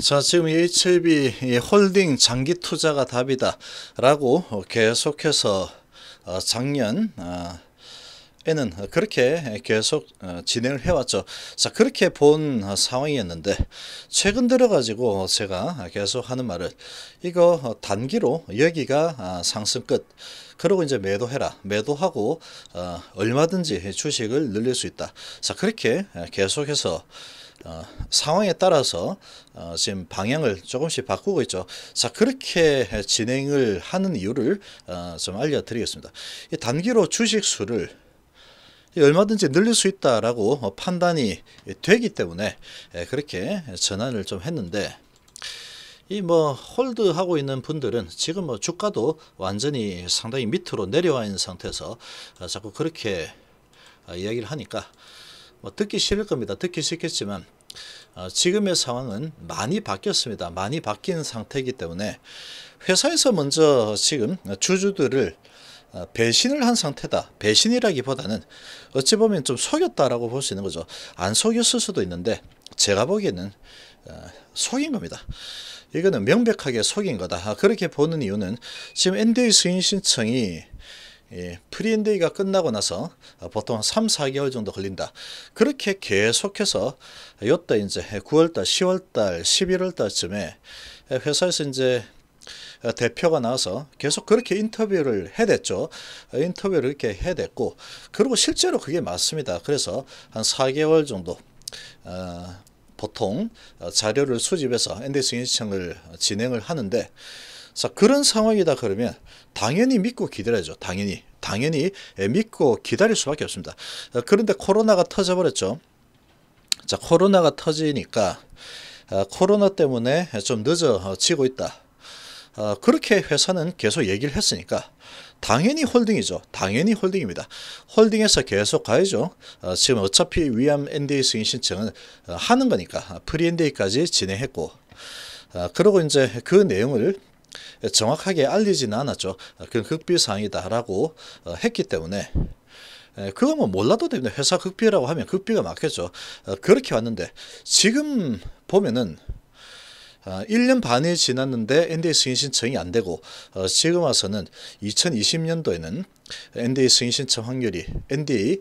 자, 지금 HLB 홀딩 장기 투자가 답이다라고 계속해서 어, 작년 아, 에는 그렇게 계속 어, 진행을 해왔죠. 자 그렇게 본 상황이었는데 최근 들어가지고 제가 계속 하는 말은 이거 단기로 여기가 아, 상승 끝. 그러고 이제 매도해라. 매도하고 어, 얼마든지 주식을 늘릴 수 있다. 자 그렇게 계속해서 어, 상황에 따라서 어, 지금 방향을 조금씩 바꾸고 있죠. 자 그렇게 진행을 하는 이유를 어, 좀 알려드리겠습니다. 단기로 주식 수를 얼마든지 늘릴 수 있다라고 판단이 되기 때문에 예, 그렇게 전환을 좀 했는데 이 뭐 홀드 하고 있는 분들은 지금 뭐 주가도 완전히 상당히 밑으로 내려와 있는 상태에서 어, 자꾸 그렇게 어, 이야기를 하니까 뭐 듣기 싫을 겁니다. 듣기 싫겠지만 어, 지금의 상황은 많이 바뀌었습니다. 많이 바뀐 상태이기 때문에 회사에서 먼저 지금 주주들을 어, 배신을 한 상태다. 배신이라기보다는 어찌 보면 좀 속였다라고 볼 수 있는 거죠. 안 속였을 수도 있는데 제가 보기에는 어, 속인 겁니다. 이거는 명백하게 속인 거다. 아, 그렇게 보는 이유는 지금 NDA 승인 신청이 예, 프리엔데이가 끝나고 나서 보통 3, 4개월 정도 걸린다. 그렇게 계속해서 요때 이제 9월달, 10월달, 11월달쯤에 회사에서 이제 대표가 나와서 계속 그렇게 인터뷰를 해댔죠. 인터뷰를 이렇게 해댔고 그리고 실제로 그게 맞습니다. 그래서 한 4개월 정도 어, 보통 자료를 수집해서 엔데이스 인시청을 진행을 하는데 자 그런 상황이다 그러면 당연히 믿고 기다려야죠. 당연히. 당연히 예, 믿고 기다릴 수밖에 없습니다. 어, 그런데 코로나가 터져버렸죠. 자, 코로나가 터지니까 어, 코로나 때문에 좀 늦어지고 어, 있다. 그렇게 회사는 계속 얘기를 했으니까 당연히 홀딩이죠. 당연히 홀딩입니다. 홀딩에서 계속 가야죠. 지금 어차피 위암 NDA 승인 신청은 하는 거니까 프리 NDA까지 진행했고 그리고 이제 그 내용을 정확하게 알리지는 않았죠. 그건 극비사항이다라고 어, 했기 때문에 그거 뭐 몰라도 됩니다. 회사 극비라고 하면 극비가 맞겠죠. 어, 그렇게 왔는데 지금 보면은 1년 아, 반이 지났는데 NDA 승인 신청이 안 되고 어, 지금 와서는 2020년도에는 NDA 승인 신청 확률이 NDA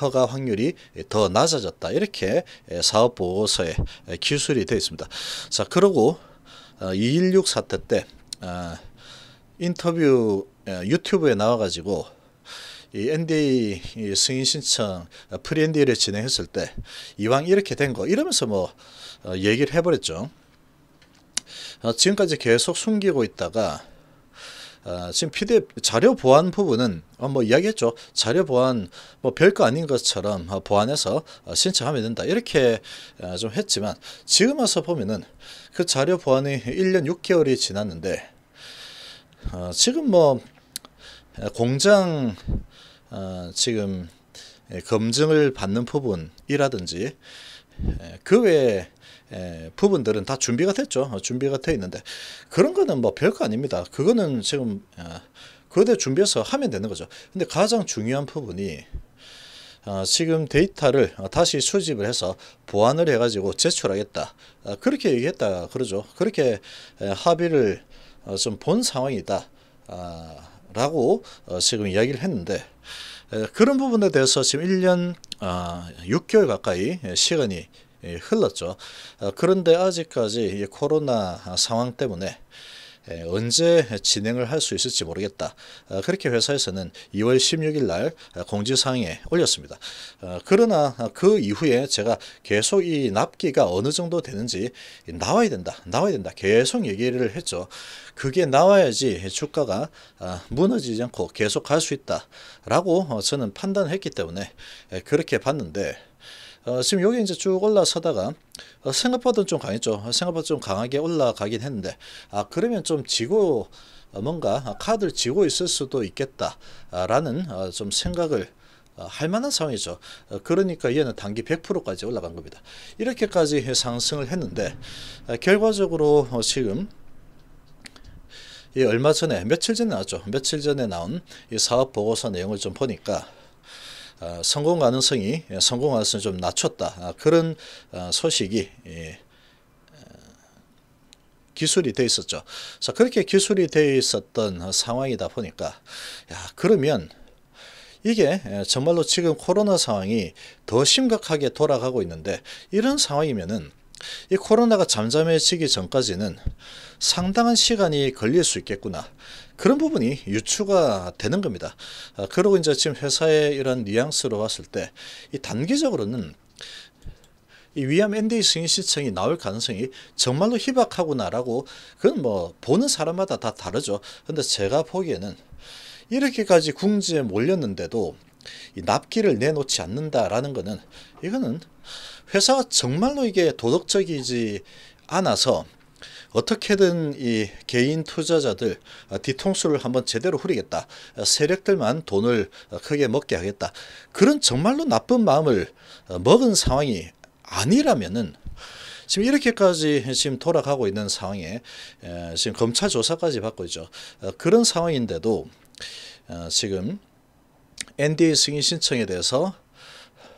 허가 확률이 더 낮아졌다 이렇게 사업보고서에 기술이 되어 있습니다. 자 그러고 216 사태 때 어, 인터뷰 어, 유튜브에 나와가지고 이 NDA 승인 신청 어, 프리 NDA를 진행했을 때 이왕 이렇게 된 거 이러면서 뭐 얘기를 해버렸죠. 지금까지 계속 숨기고 있다가 지금 PDF 자료 보안 부분은 뭐 이야기했죠. 자료 보안 뭐 별거 아닌 것처럼 보완해서 신청하면 된다. 이렇게 좀 했지만 지금 와서 보면은 그 자료 보안이 1년 6개월이 지났는데 어, 지금 뭐 공장 어, 지금 검증을 받는 부분이라든지 그 외에 부분들은 다 준비가 됐죠. 어, 준비가 돼 있는데 그런 거는 뭐 별거 아닙니다. 그거는 지금 어, 그거에 준비해서 하면 되는 거죠. 근데 가장 중요한 부분이 어, 지금 데이터를 어, 다시 수집을 해서 보완을 해가지고 제출하겠다. 어, 그렇게 얘기했다. 그러죠. 그렇게 에, 합의를 어, 좀 본 상황이다. 아, 라고 어, 지금 이야기를 했는데 그런 부분에 대해서 지금 1년 6개월 아, 가까이 예, 시간이 예, 흘렀죠. 어, 그런데 아직까지 코로나 상황 때문에 예, 언제 진행을 할 수 있을지 모르겠다. 어, 그렇게 회사에서는 2월 16일 날 어, 공지사항에 올렸습니다. 어, 그러나 그 이후에 제가 계속 이 납기가 어느 정도 되는지 나와야 된다. 나와야 된다. 계속 얘기를 했죠. 그게 나와야지 주가가 무너지지 않고 계속 갈 수 있다라고 저는 판단했기 때문에 예, 그렇게 봤는데 어, 지금 여기 이제 쭉 올라서다가 어, 생각보다 좀 강했죠. 생각보다 좀 강하게 올라가긴 했는데 아 그러면 좀 지고 어, 뭔가 카드를 지고 있을 수도 있겠다라는 어, 좀 생각을 어, 할 만한 상황이죠. 그러니까 얘는 단기 100%까지 올라간 겁니다. 이렇게까지 상승을 했는데 결과적으로 지금 이 얼마 전에 며칠 전에 나왔죠. 며칠 전에 나온 이 사업 보고서 내용을 좀 보니까 아, 성공 가능성이 예, 성공 가능성을 좀 낮췄다 아, 그런 아, 소식이 예, 기술이 돼 있었죠. 자 그렇게 기술이 돼 있었던 상황이다 보니까 야 그러면 이게 예, 정말로 지금 코로나 상황이 더 심각하게 돌아가고 있는데 이런 상황이면은 이 코로나가 잠잠해지기 전까지는 상당한 시간이 걸릴 수 있겠구나. 그런 부분이 유추가 되는 겁니다. 아, 그리고 이제 지금 회사의 이런 뉘앙스로 봤을 때이 단기적으로는 이 위암 NDA 승인 신청이 나올 가능성이 정말로 희박하구나라고 그건 뭐 보는 사람마다 다 다르죠. 근데 제가 보기에는 이렇게까지 궁지에 몰렸는데도 이 납기를 내놓지 않는다라는 거는 이거는 회사가 정말로 이게 도덕적이지 않아서 어떻게든 이 개인 투자자들 아, 뒤통수를 한번 제대로 후리겠다. 아, 세력들만 돈을 아, 크게 먹게 하겠다. 그런 정말로 나쁜 마음을 먹은 상황이 아니라면은 지금 이렇게까지 지금 돌아가고 있는 상황에 지금 검찰 조사까지 받고 있죠. 그런 상황인데도 지금 NDA 승인 신청에 대해서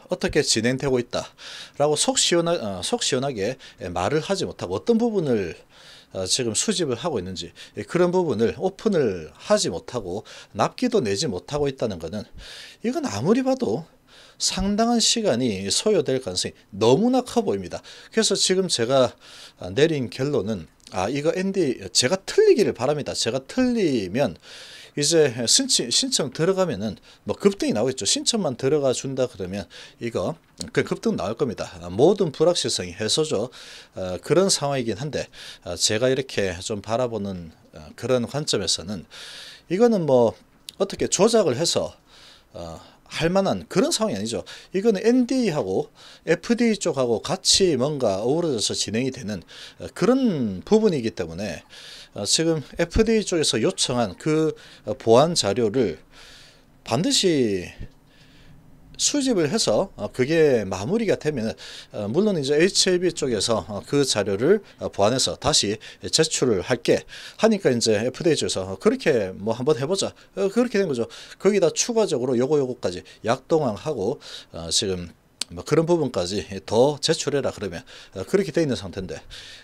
어떻게 진행되고 있다라고 속 시원하 어, 속 시원하게 말을 하지 못하고 어떤 부분을 어, 지금 수집을 하고 있는지 예, 그런 부분을 오픈을 하지 못하고 납기도 내지 못하고 있다는 것은 이건 아무리 봐도 상당한 시간이 소요될 가능성이 너무나 커 보입니다. 그래서 지금 제가 아, 내린 결론은 아 이거 앤디 제가 틀리기를 바랍니다. 제가 틀리면 이제 신청, 신청 들어가면은 뭐 급등이 나오겠죠. 신청만 들어가 준다 그러면 이거 그 급등 나올 겁니다. 모든 불확실성이 해소죠. 어, 그런 상황이긴 한데 어, 제가 이렇게 좀 바라보는 어, 그런 관점에서는 이거는 뭐 어떻게 조작을 해서 어, 할 만한 그런 상황이 아니죠. 이거는 ND하고 FD 쪽하고 같이 뭔가 어우러져서 진행이 되는 어, 그런 부분이기 때문에 아, 지금 FDA 쪽에서 요청한 그 어, 보안 자료를 반드시 수집을 해서 어, 그게 마무리가 되면 어, 물론 이제 HLB 쪽에서 그 자료를 보완해서 다시 제출을 할게 하니까 이제 FDA 쪽에서 그렇게 뭐 한번 해보자 그렇게 된 거죠 거기다 추가적으로 요거 요거까지 약동항하고 지금 뭐 그런 부분까지 더 제출해라 그러면 어, 그렇게 돼 있는 상태인데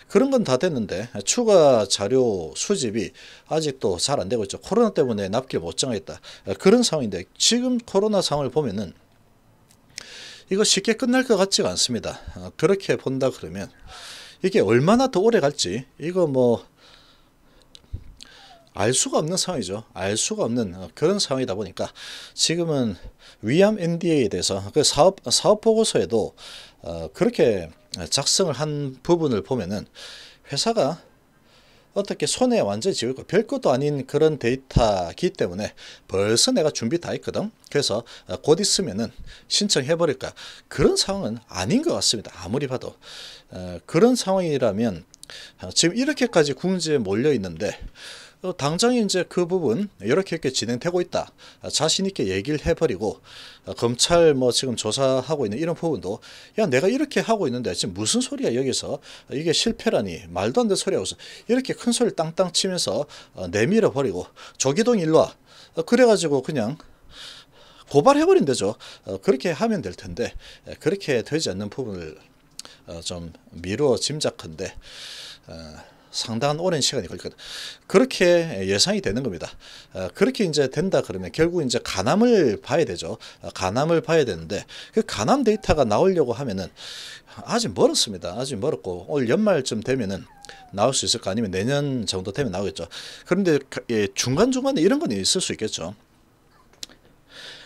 그런 건 다 됐는데 추가 자료 수집이 아직도 잘 안 되고 있죠. 코로나 때문에 납기를 못 정했다. 어, 그런 상황인데 지금 코로나 상황을 보면은 이거 쉽게 끝날 것 같지가 않습니다. 어, 그렇게 본다 그러면 이게 얼마나 더 오래 갈지 이거 뭐알 수가 없는 상황이죠. 알 수가 없는 어, 그런 상황이다 보니까 지금은 위암 NDA에 대해서 그 사업 사업 보고서에도 어, 그렇게 작성을 한 부분을 보면은 회사가 어떻게 손에 완전히 지우고 별것도 아닌 그런 데이터기 때문에 벌써 내가 준비 다 했거든 그래서 어, 곧 있으면은 신청해 버릴까 그런 상황은 아닌 것 같습니다 아무리 봐도 그런 상황이라면 지금 이렇게까지 궁지에 몰려 있는데 어, 당장 이제 그 부분 이렇게 이렇게 진행되고 있다. 아, 자신 있게 얘기를 해버리고 아, 검찰 뭐 지금 조사하고 있는 이런 부분도 야 내가 이렇게 하고 있는데 지금 무슨 소리야 여기서 아, 이게 실패라니 말도 안 되는 소리야 무슨 이렇게 큰 소리를 땅땅 치면서 내밀어 버리고 조기동 일로 와 그래가지고 그냥 고발해버린 대죠 그렇게 하면 될 텐데 그렇게 되지 않는 부분을 좀 미루어 짐작한데 상당한 오랜 시간이 걸리거든. 그렇게 예상이 되는 겁니다. 어, 그렇게 이제 된다 그러면 결국 이제 간암을 봐야 되죠. 어, 간암을 봐야 되는데 그 간암 데이터가 나오려고 하면은 아직 멀었습니다. 아직 멀었고 올 연말쯤 되면은 나올 수 있을까 아니면 내년 정도 되면 나오겠죠. 그런데 예, 중간중간에 이런 건 있을 수 있겠죠.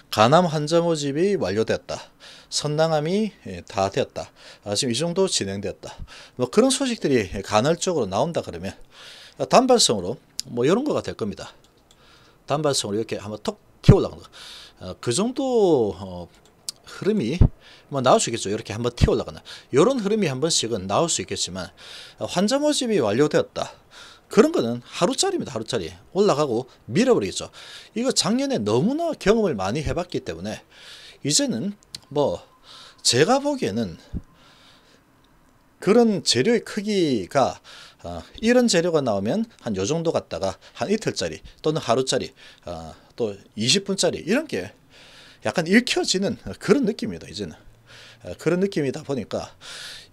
간암 환자 모집이 완료됐다. 선당함이 예, 다 되었다. 아, 지금 이 정도 진행되었다. 뭐 그런 소식들이 간헐적으로 나온다 그러면 단발성으로 뭐 이런 거가 될 겁니다. 단발성으로 이렇게 한번 톡 튀어올라가는 거. 어, 그 정도 어, 흐름이 뭐 나올 수 있겠죠. 이렇게 한번 튀어 올라가나. 이런 흐름이 한 번씩은 나올 수 있겠지만 어, 환자 모집이 완료되었다. 그런 거는 하루짜리입니다. 하루짜리. 올라가고 밀어버리겠죠. 이거 작년에 너무나 경험을 많이 해봤기 때문에 이제는 뭐 제가 보기에는 그런 재료의 크기가 어, 이런 재료가 나오면 한 요 정도 갖다가한 이틀짜리 또는 하루짜리 어, 또 20분짜리 이런 게 약간 읽혀지는 그런 느낌이다 이제는 어, 그런 느낌이다 보니까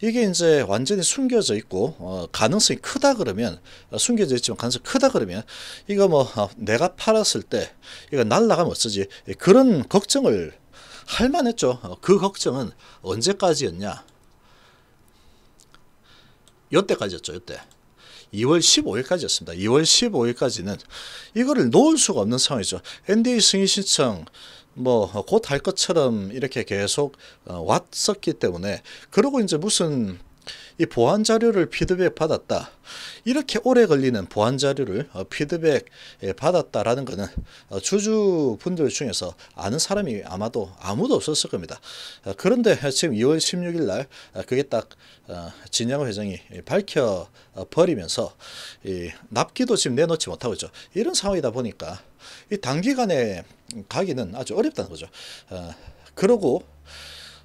이게 이제 완전히 숨겨져 있고 어, 가능성이 크다 그러면 어, 숨겨져 있지만 가능성이 크다 그러면 이거 뭐 어, 내가 팔았을 때 이거 날라가면 어쩌지 예, 그런 걱정을 할만했죠. 어, 그 걱정은 언제까지였냐? 요때까지였죠. 요때. 2월 15일까지였습니다. 2월 15일까지는 이거를 놓을 수가 없는 상황이죠. NDA 승인 신청 뭐 곧 할 것처럼 이렇게 계속 어, 왔었기 때문에 그러고 이제 무슨 이 보안 자료를 피드백 받았다. 이렇게 오래 걸리는 보안 자료를 어, 피드백 예, 받았다라는 것은 어, 주주분들 중에서 아는 사람이 아마도 아무도 없었을 겁니다. 어, 그런데 지금 2월 16일 날 그게 딱 진양호 회장이 밝혀 버리면서 납기도 지금 내놓지 못하고 있죠. 이런 상황이다 보니까 이 단기간에 가기는 아주 어렵다는 거죠. 그러고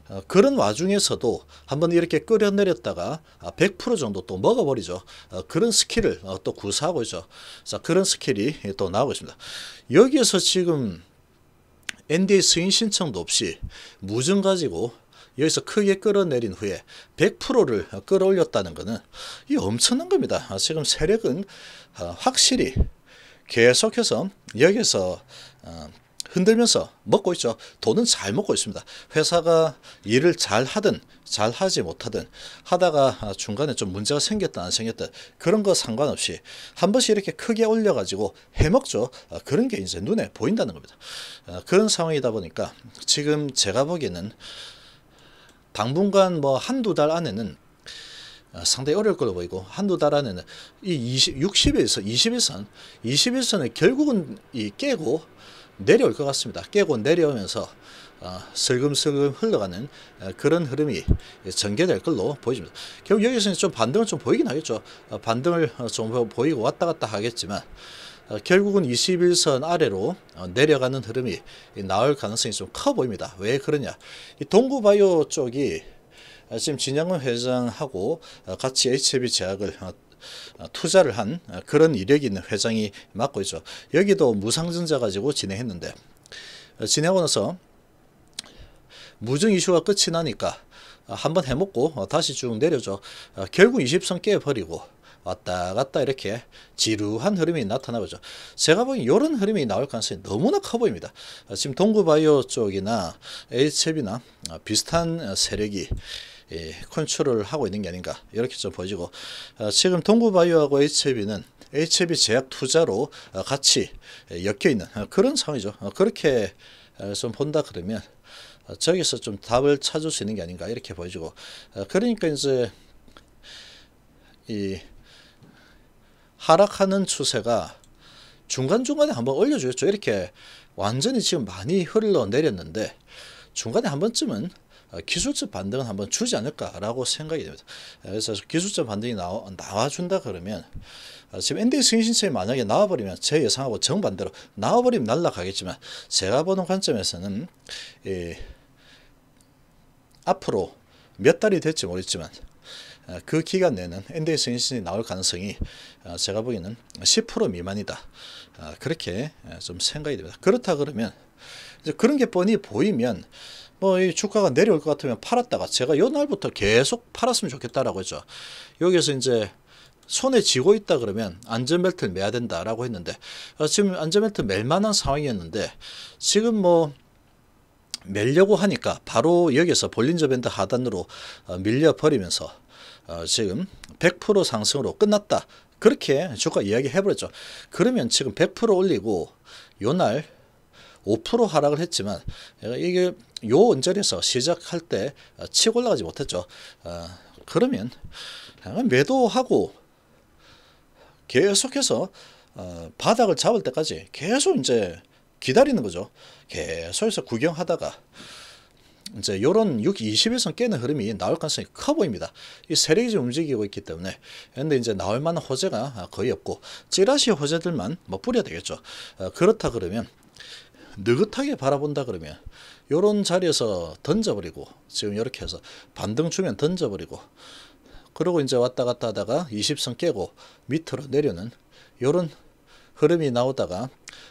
어, 그런 와중에서도 한번 이렇게 끓여내렸다가 100% 아, 정도 또 먹어버리죠. 어, 그런 스킬을 어, 또 구사하고 있죠. 자, 그런 스킬이 또 나오고 있습니다. 여기에서 지금 NDA 승인 신청도 없이 무증 가지고 여기서 크게 끌어내린 후에 100%를 끌어올렸다는 것은 이 엄청난 겁니다. 아, 지금 세력은 확실히 계속해서 여기서 흔들면서 먹고 있죠. 돈은 잘 먹고 있습니다. 회사가 일을 잘 하든 잘 하지 못하든 하다가 중간에 좀 문제가 생겼다 안 생겼다 그런 거 상관없이 한 번씩 이렇게 크게 올려가지고 해먹죠. 아, 그런 게 이제 눈에 보인다는 겁니다. 아, 그런 상황이다 보니까 지금 제가 보기에는 당분간 뭐 한두 달 안에는 아, 상당히 어려울 걸로 보이고 한두 달 안에는 이 20, 60일선, 20일선, 20일선을 결국은 이 깨고 내려올 것 같습니다. 깨고 내려오면서 어, 슬금슬금 흘러가는 어, 그런 흐름이 전개될 걸로 보입니다. 결국 여기서는 좀 반등을 좀 보이긴 하겠죠. 어, 반등을 어, 좀 보이고 왔다 갔다 하겠지만 결국은 21선 아래로 내려가는 흐름이 나올 가능성이 좀 커 보입니다. 왜 그러냐? 동구바이오 쪽이 지금 진양은 회장하고 같이 HB 제약을 어, 투자를 한 어, 그런 이력이 있는 회장이 맡고 있죠. 여기도 무상증자 가지고 진행했는데 어, 진행하고 나서 무증 이슈가 끝이 나니까 한번 해먹고 다시 쭉 내려줘. 결국 20선 깨버리고 왔다 갔다 이렇게 지루한 흐름이 나타나보죠. 제가 보기엔 이런 흐름이 나올 가능성이 너무나 커 보입니다. 지금 동구바이오 쪽이나 HL이나 비슷한 세력이 예, 컨트롤을 하고 있는 게 아닌가 이렇게 좀 보여지고 어, 지금 동구바이오하고 HB는 HB 제약 투자로 어, 같이 엮여 있는 어, 그런 상황이죠. 어, 그렇게 어, 좀 본다 그러면 어, 저기서 좀 답을 찾을 수 있는 게 아닌가 이렇게 보여지고 그러니까 이제 이 하락하는 추세가 중간중간에 한번 올려주겠죠. 이렇게 완전히 지금 많이 흘러내렸는데 중간에 한 번쯤은 어, 기술적 반등은 한번 주지 않을까라고 생각이 됩니다. 어, 그래서 기술적 반등이 나와, 나와준다 그러면 어, 지금 NDX 신체이 만약에 나와버리면 제 예상하고 정반대로 나와버리면 날라가겠지만 제가 보는 관점에서는 이, 앞으로 몇 달이 될지 모르겠지만 그 기간 내는 NDX 인신이 나올 가능성이 제가 보기에는 10% 미만이다. 그렇게 좀 생각이 됩니다. 그렇다 그러면 그런 게 뻔히 보이면 뭐이 주가가 내려올 것 같으면 팔았다가 제가 요날부터 계속 팔았으면 좋겠다라고 했죠. 여기에서 이제 손에 쥐고 있다 그러면 안전벨트를 매야 된다라고 했는데 어, 지금 안전벨트 멜 만한 상황이었는데 지금 뭐 멜려고 하니까 바로 여기서 볼린저 밴드 하단으로 어, 밀려버리면서 어, 지금 100% 상승으로 끝났다. 그렇게 주가 이야기해버렸죠. 그러면 지금 100% 올리고 요 날 5% 하락을 했지만 이게 요 원절에서 시작할 때 어, 치고 올라가지 못했죠. 어, 그러면 매도하고 계속해서 어, 바닥을 잡을 때까지 계속 이제 기다리는 거죠. 계속해서 구경하다가 이제 요런 620일선 깨는 흐름이 나올 가능성이 커 보입니다. 이 세력이 좀 움직이고 있기 때문에. 근데 이제 나올 만한 호재가 아, 거의 없고 찌라시 호재들만 뭐 뿌려야 되겠죠. 그렇다 그러면 느긋하게 바라본다 그러면 요런 자리에서 던져버리고 지금 이렇게 해서 반등 주면 던져버리고 그러고 이제 왔다 갔다 하다가 20선 깨고 밑으로 내려는 요런 흐름이 나오다가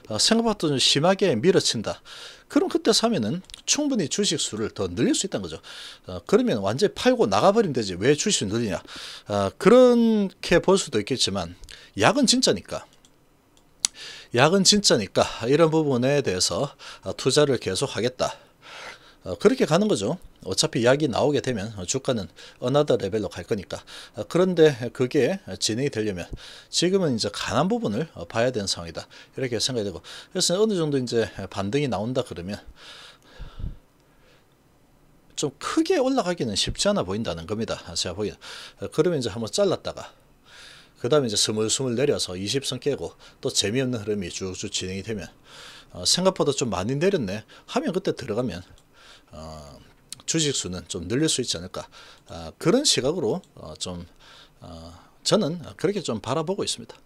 어, 생각보다 좀 심하게 밀어친다. 그럼 그때 사면은 충분히 주식 수를 더 늘릴 수 있다는 거죠. 어, 그러면 완전히 팔고 나가버리면 되지. 왜 주식 수 늘리냐. 어, 그렇게 볼 수도 있겠지만 약은 진짜니까. 약은 진짜니까 이런 부분에 대해서 어, 투자를 계속 하겠다. 어, 그렇게 가는 거죠. 어차피 약이 나오게 되면 주가는 어나더 레벨로 갈 거니까 어, 그런데 그게 진행이 되려면 지금은 이제 가난 부분을 어, 봐야 되는 상황이다 이렇게 생각이 되고 그래서 어느 정도 이제 반등이 나온다 그러면 좀 크게 올라가기는 쉽지 않아 보인다는 겁니다 제가 보기에 는 그러면 이제 한번 잘랐다가 그 다음에 이제 스물스물 내려서 20선 깨고 또 재미없는 흐름이 쭉쭉 진행이 되면 생각보다 좀 많이 내렸네 하면 그때 들어가면 어, 주식 수는 좀 늘릴 수 있지 않을까 어, 그런 시각으로 어, 좀 어, 저는 그렇게 좀 바라보고 있습니다.